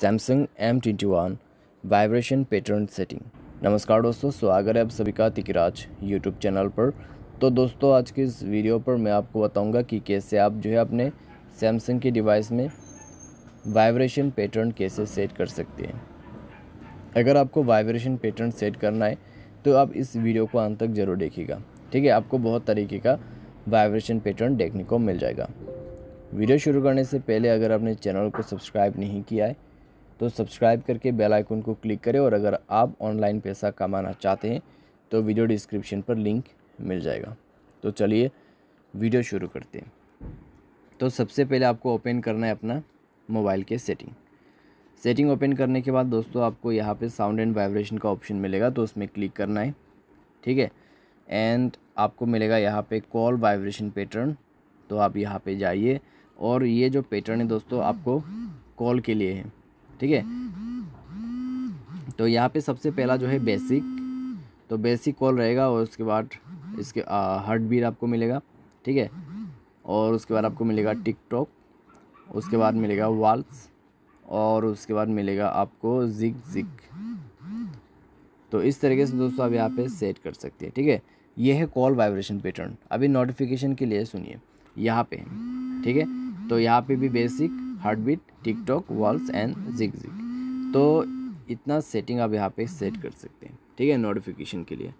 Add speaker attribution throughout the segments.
Speaker 1: Samsung M twenty one vibration pattern setting नमस्कार दोस्तों स्वागत है आप सभी का तिकराज यूट्यूब चैनल पर तो दोस्तों आज के इस वीडियो पर मैं आपको बताऊंगा कि कैसे आप जो है अपने सैमसंग के डिवाइस में वाइब्रेशन पैटर्न कैसे सेट कर सकते हैं अगर आपको वाइब्रेशन पैटर्न सेट करना है तो आप इस वीडियो को अंत तक ज़रूर देखिएगा ठीक है आपको बहुत तरीके का वाइब्रेशन पैटर्न देखने को मिल जाएगा वीडियो शुरू करने से पहले अगर आपने चैनल को सब्सक्राइब नहीं किया है तो सब्सक्राइब करके बेल आइकन को क्लिक करें और अगर आप ऑनलाइन पैसा कमाना चाहते हैं तो वीडियो डिस्क्रिप्शन पर लिंक मिल जाएगा तो चलिए वीडियो शुरू करते हैं तो सबसे पहले आपको ओपन करना है अपना मोबाइल के सेटिंग सेटिंग ओपन करने के बाद दोस्तों आपको यहाँ पे साउंड एंड वाइब्रेशन का ऑप्शन मिलेगा तो उसमें क्लिक करना है ठीक है एंड आपको मिलेगा यहाँ पे कॉल वाइब्रेशन पैटर्न तो आप यहाँ पे जाइए और ये जो पैटर्न है दोस्तों आपको कॉल के लिए है ठीक है तो यहाँ पे सबसे पहला जो है बेसिक तो बेसिक कॉल रहेगा और उसके बाद इसके हार्ट बीट आपको मिलेगा ठीक है और उसके बाद आपको मिलेगा टिकटॉक उसके बाद मिलेगा वाल्स और उसके बाद मिलेगा आपको जिक जिक तो इस तरीके से दोस्तों आप यहाँ पे सेट कर सकते हैं ठीक है ये है कॉल वाइब्रेशन पैटर्न अभी नोटिफिकेशन के लिए सुनिए यहाँ पे ठीक है तो यहाँ पे भी basic heart tick ticktock waltz and zig zig तो इतना सेटिंग आप यहाँ पे सेट कर सकते हैं ठीक है नोटिफिकेशन के लिए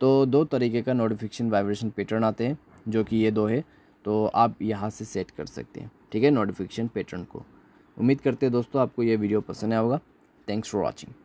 Speaker 1: तो दो तरीके का नोटिफिकेशन वाइब्रेशन पैटर्न आते हैं जो कि ये दो है तो आप यहाँ से सेट कर सकते हैं ठीक है नोटिफिकेशन पैटर्न को उम्मीद करते हैं दोस्तों आपको ये वीडियो पसंद आया होगा थैंक्स फॉर वॉचिंग